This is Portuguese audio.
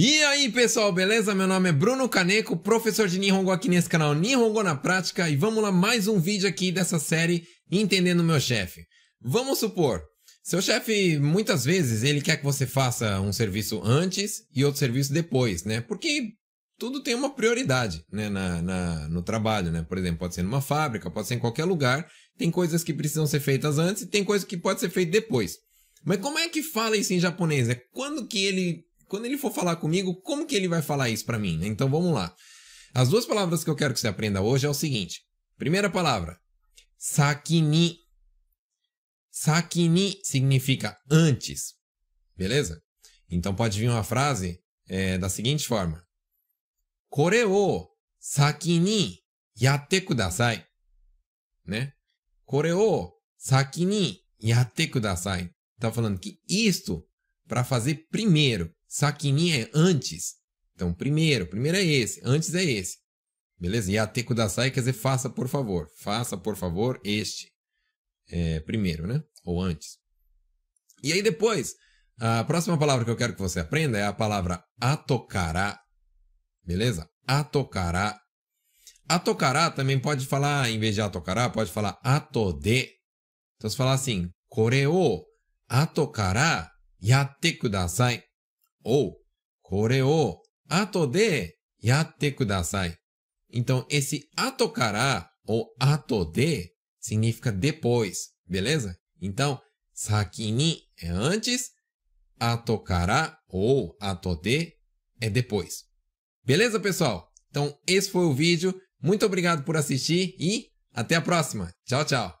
E aí pessoal, beleza? Meu nome é Bruno Caneco, professor de Nihongo aqui nesse canal Nihongo na Prática e vamos lá mais um vídeo aqui dessa série Entendendo Meu Chefe. Vamos supor, seu chefe muitas vezes ele quer que você faça um serviço antes e outro serviço depois, né? Porque tudo tem uma prioridade né? na, na no trabalho, né? Por exemplo, pode ser numa fábrica, pode ser em qualquer lugar, tem coisas que precisam ser feitas antes e tem coisas que pode ser feitas depois. Mas como é que fala isso em japonês? É quando que ele quando ele for falar comigo, como que ele vai falar isso para mim? Né? Então vamos lá. As duas palavras que eu quero que você aprenda hoje é o seguinte. Primeira palavra, sakini. Sakini significa antes, beleza? Então pode vir uma frase é, da seguinte forma. Kore o sakini yatte kudasai. Né? Kore o sakini yatte kudasai. Tá falando que isto para fazer primeiro. Sakinin é antes. Então, primeiro, primeiro é esse, antes é esse. Beleza? E kudasai quer dizer faça por favor. Faça por favor este. É, primeiro, né? Ou antes. E aí depois, a próxima palavra que eu quero que você aprenda é a palavra atocará. Beleza? Atocará. Atocará também pode falar, em vez de atocará, pode falar atode. Então, se falar assim, koreo atocará yate kudasai ou kore o ato de yatte kudasai. Então, esse ato kara ou ato de significa depois, beleza? Então, sakini é antes, ato kara ou ato de é depois. Beleza, pessoal? Então, esse foi o vídeo. Muito obrigado por assistir e até a próxima. Tchau, tchau.